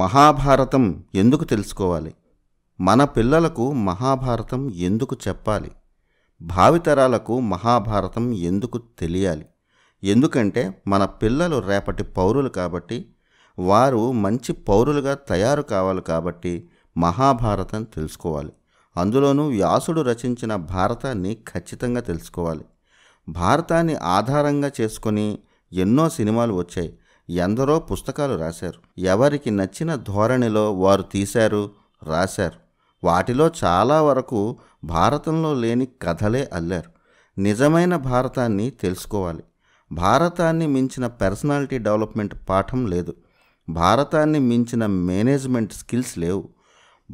మహాభారతం ఎందుకు తెలుసుకోవాలి మన పిల్లలకు మహాభారతం ఎందుకు చెప్పాలి భావితరాలకు మహాభారతం ఎందుకు తెలియాలి ఎందుకంటే మన పిల్లలు రేపటి పౌరులు కాబట్టి వారు మంచి పౌరులుగా తయారు కావాలి కాబట్టి మహాభారతం తెలుసుకోవాలి అందులోనూ వ్యాసుడు రచించిన భారతాన్ని ఖచ్చితంగా తెలుసుకోవాలి భారతాన్ని ఆధారంగా చేసుకొని ఎన్నో సినిమాలు వచ్చాయి ఎందరో పుస్తకాలు రాశారు ఎవరికి నచ్చిన ధోరణిలో వారు తీశారు రాశారు వాటిలో చాలా వరకు భారతంలో లేని కథలే అల్లారు నిజమైన భారతాన్ని తెలుసుకోవాలి భారతాన్ని మించిన పర్సనాలిటీ డెవలప్మెంట్ పాఠం లేదు భారతాన్ని మించిన మేనేజ్మెంట్ స్కిల్స్ లేవు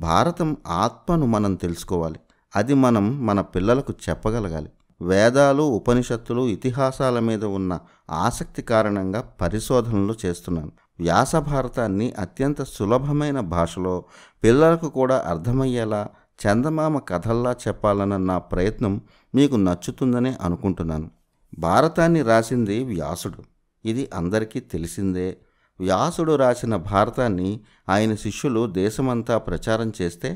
భారతం ఆత్మను మనం తెలుసుకోవాలి అది మనం మన పిల్లలకు చెప్పగలగాలి వేదాలు ఉపనిషత్తులు ఇతిహాసాల మీద ఉన్న ఆసక్తి కారణంగా పరిశోధనలు చేస్తున్నాను వ్యాస భారతాన్ని అత్యంత సులభమైన భాషలో పిల్లలకు కూడా అర్థమయ్యేలా చందమామ కథల్లా చెప్పాలన్న నా ప్రయత్నం మీకు నచ్చుతుందని అనుకుంటున్నాను భారతాన్ని రాసింది వ్యాసుడు ఇది అందరికీ తెలిసిందే వ్యాసుడు రాసిన భారతాన్ని ఆయన శిష్యులు దేశమంతా ప్రచారం చేస్తే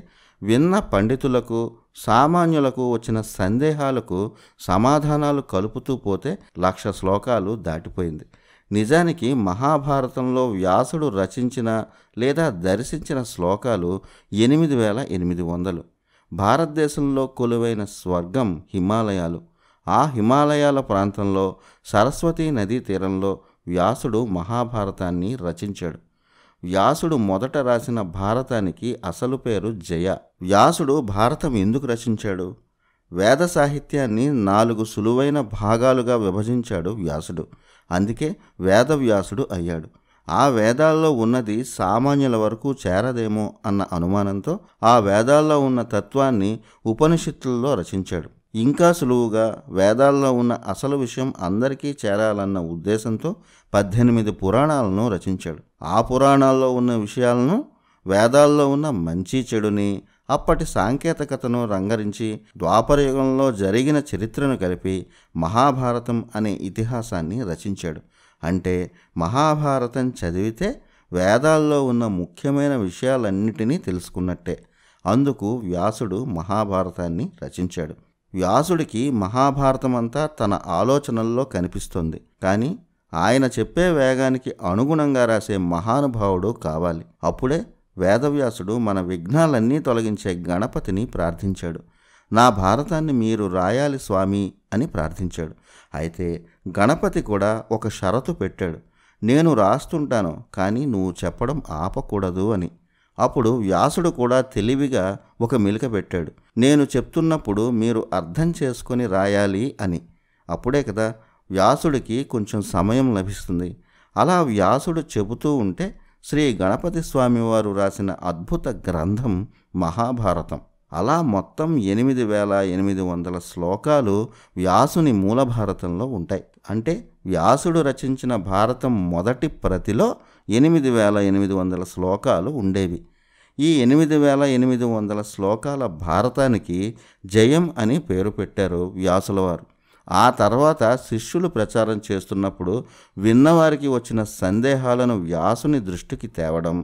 విన్న పండితులకు సామాన్యులకు వచ్చిన సందేహాలకు సమాధానాలు కలుపుతూ పోతే లక్ష శ్లోకాలు దాటిపోయింది నిజానికి మహాభారతంలో వ్యాసుడు రచించిన లేదా దర్శించిన శ్లోకాలు ఎనిమిది వేల ఎనిమిది వందలు భారతదేశంలో కొలువైన స్వర్గం హిమాలయాలు ఆ హిమాలయాల ప్రాంతంలో సరస్వతీ నదీ తీరంలో వ్యాసుడు మహాభారతాన్ని రచించాడు వ్యాసుడు మొదట రాసిన భారతానికి అసలు పేరు జయ వ్యాసుడు భారతం ఎందుకు రచించాడు వేద సాహిత్యాన్ని నాలుగు సులువైన భాగాలుగా విభజించాడు వ్యాసుడు అందుకే వేదవ్యాసుడు అయ్యాడు ఆ వేదాల్లో ఉన్నది సామాన్యుల వరకు చేరదేమో అన్న అనుమానంతో ఆ వేదాల్లో ఉన్న తత్వాన్ని ఉపనిషత్తుల్లో రచించాడు ఇంకా సులువుగా వేదాల్లో ఉన్న అసలు విషయం అందరికీ చేరాలన్న ఉద్దేశంతో పద్దెనిమిది పురాణాలను రచించాడు ఆ పురాణాల్లో ఉన్న విషయాలను వేదాల్లో ఉన్న మంచి చెడుని అప్పటి సాంకేతికతను రంగరించి ద్వాపరయుగంలో జరిగిన చరిత్రను కలిపి మహాభారతం అనే ఇతిహాసాన్ని రచించాడు అంటే మహాభారతం చదివితే వేదాల్లో ఉన్న ముఖ్యమైన విషయాలన్నిటినీ తెలుసుకున్నట్టే అందుకు వ్యాసుడు మహాభారతాన్ని రచించాడు వ్యాసుడికి మహాభారతం అంతా తన ఆలోచనల్లో కనిపిస్తుంది కానీ ఆయన చెప్పే వేగానికి అనుగుణంగా రాసే మహానుభావుడు కావాలి అప్పుడే వేదవ్యాసుడు మన విఘ్నాలన్నీ తొలగించే గణపతిని ప్రార్థించాడు నా భారతాన్ని మీరు రాయాలి స్వామి అని ప్రార్థించాడు అయితే గణపతి కూడా ఒక షరతు పెట్టాడు నేను రాస్తుంటాను కానీ నువ్వు చెప్పడం ఆపకూడదు అని అప్పుడు వ్యాసుడు కూడా తెలివిగా ఒక మిలిక పెట్టాడు నేను చెప్తున్నప్పుడు మీరు అర్థం చేసుకొని రాయాలి అని అప్పుడే కదా వ్యాసుడికి కొంచెం సమయం లభిస్తుంది అలా వ్యాసుడు చెబుతూ ఉంటే శ్రీ గణపతి స్వామివారు రాసిన అద్భుత గ్రంథం మహాభారతం అలా మొత్తం ఎనిమిది వేల ఎనిమిది వందల శ్లోకాలు వ్యాసుని మూల భారతంలో ఉంటాయి అంటే వ్యాసుడు రచించిన భారతం మొదటి ప్రతిలో ఎనిమిది వేల ఎనిమిది వందల శ్లోకాలు ఉండేవి ఈ ఎనిమిది వేల ఎనిమిది వందల శ్లోకాల భారతానికి జయం అని పేరు పెట్టారు వ్యాసులవారు ఆ తర్వాత శిష్యులు ప్రచారం చేస్తున్నప్పుడు విన్నవారికి వచ్చిన సందేహాలను వ్యాసుని దృష్టికి తేవడం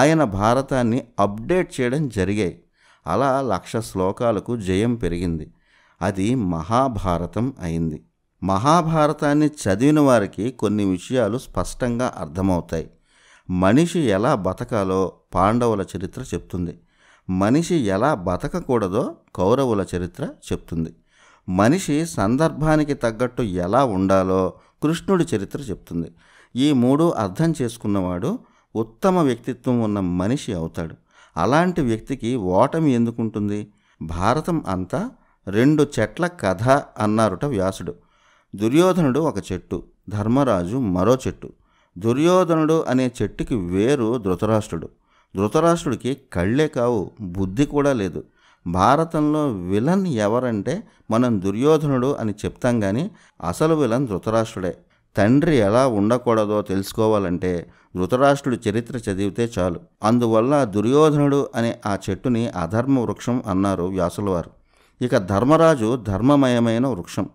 ఆయన భారతాన్ని అప్డేట్ చేయడం జరిగాయి అలా లక్ష శ్లోకాలకు జయం పెరిగింది అది మహాభారతం అయింది మహాభారతాన్ని చదివిన వారికి కొన్ని విషయాలు స్పష్టంగా అర్థమవుతాయి మనిషి ఎలా బతకాలో పాండవుల చరిత్ర చెప్తుంది మనిషి ఎలా బతకకూడదో కౌరవుల చరిత్ర చెప్తుంది మనిషి సందర్భానికి తగ్గట్టు ఎలా ఉండాలో కృష్ణుడి చరిత్ర చెప్తుంది ఈ మూడు అర్థం చేసుకున్నవాడు ఉత్తమ వ్యక్తిత్వం ఉన్న మనిషి అవుతాడు అలాంటి వ్యక్తికి ఓటమి ఎందుకుంటుంది భారతం అంతా రెండు చెట్ల కథ అన్నారుట వ్యాసుడు దుర్యోధనుడు ఒక చెట్టు ధర్మరాజు మరో చెట్టు దుర్యోధనుడు అనే చెట్టుకి వేరు ధృతరాష్ట్రుడు ధృతరాష్ట్రుడికి కళ్ళే కావు బుద్ధి కూడా లేదు భారతంలో విలన్ ఎవరంటే మనం దుర్యోధనుడు అని చెప్తాం కానీ అసలు విలన్ ధృతరాష్ట్రుడే తండ్రి ఎలా ఉండకూడదో తెలుసుకోవాలంటే ధృతరాష్ట్రుడి చరిత్ర చదివితే చాలు అందువల్ల దుర్యోధనుడు అనే ఆ చెట్టుని అధర్మ వృక్షం అన్నారు వ్యాసులవారు ఇక ధర్మరాజు ధర్మమయమైన వృక్షం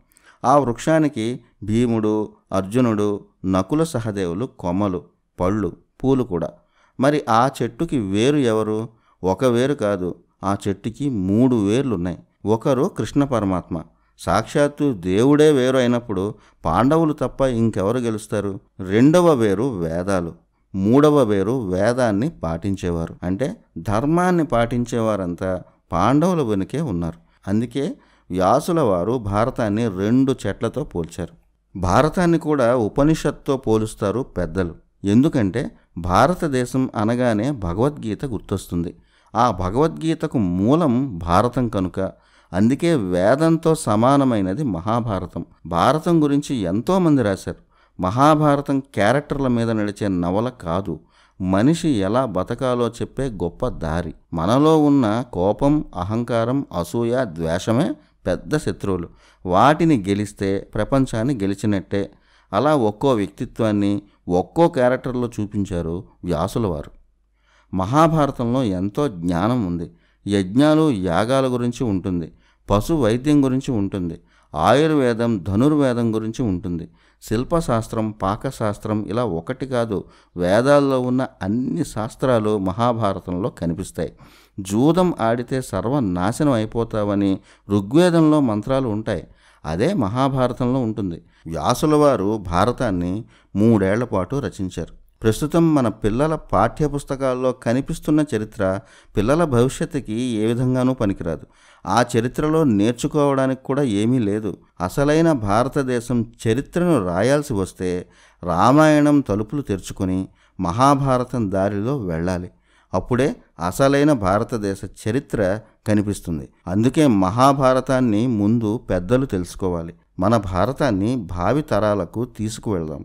ఆ వృక్షానికి భీముడు అర్జునుడు నకుల సహదేవులు కొమ్మలు పళ్ళు పూలు కూడా మరి ఆ చెట్టుకి వేరు ఎవరు ఒక వేరు కాదు ఆ చెట్టుకి మూడు వేర్లున్నాయి ఒకరు కృష్ణ పరమాత్మ సాక్షాత్తు దేవుడే వేరు అయినప్పుడు పాండవులు తప్ప ఇంకెవరు గెలుస్తారు రెండవ వేరు వేదాలు మూడవ వేరు వేదాన్ని పాటించేవారు అంటే ధర్మాన్ని పాటించేవారంతా పాండవుల వెనుకే ఉన్నారు అందుకే వ్యాసుల వారు భారతాన్ని రెండు చెట్లతో పోల్చారు భారతాన్ని కూడా ఉపనిషత్తో పోలుస్తారు పెద్దలు ఎందుకంటే భారతదేశం అనగానే భగవద్గీత గుర్తొస్తుంది ఆ భగవద్గీతకు మూలం భారతం కనుక అందుకే వేదంతో సమానమైనది మహాభారతం భారతం గురించి ఎంతోమంది రాశారు మహాభారతం క్యారెక్టర్ల మీద నడిచే నవల కాదు మనిషి ఎలా బతకాలో చెప్పే గొప్ప దారి మనలో ఉన్న కోపం అహంకారం అసూయ ద్వేషమే పెద్ద శత్రువులు వాటిని గెలిస్తే ప్రపంచాన్ని గెలిచినట్టే అలా ఒక్కో వ్యక్తిత్వాన్ని ఒక్కో క్యారెక్టర్లో చూపించారు వ్యాసుల వారు మహాభారతంలో ఎంతో జ్ఞానం ఉంది యజ్ఞాలు యాగాల గురించి ఉంటుంది పశు వైద్యం గురించి ఉంటుంది ఆయుర్వేదం ధనుర్వేదం గురించి ఉంటుంది శిల్పశాస్త్రం పాకశాస్త్రం ఇలా ఒకటి కాదు వేదాల్లో ఉన్న అన్ని శాస్త్రాలు మహాభారతంలో కనిపిస్తాయి జూదం ఆడితే సర్వనాశనం అయిపోతావని ఋగ్వేదంలో మంత్రాలు ఉంటాయి అదే మహాభారతంలో ఉంటుంది వ్యాసుల వారు భారతాన్ని మూడేళ్ల పాటు రచించారు ప్రస్తుతం మన పిల్లల పాఠ్యపుస్తకాల్లో కనిపిస్తున్న చరిత్ర పిల్లల భవిష్యత్తుకి ఏ విధంగానూ పనికిరాదు ఆ చరిత్రలో నేర్చుకోవడానికి కూడా ఏమీ లేదు అసలైన భారతదేశం చరిత్రను రాయాల్సి వస్తే రామాయణం తలుపులు తెరుచుకొని మహాభారతం దారిలో వెళ్ళాలి అప్పుడే అసలైన భారతదేశ చరిత్ర కనిపిస్తుంది అందుకే మహాభారతాన్ని ముందు పెద్దలు తెలుసుకోవాలి మన భారతాన్ని భావి తరాలకు తీసుకువెళ్దాం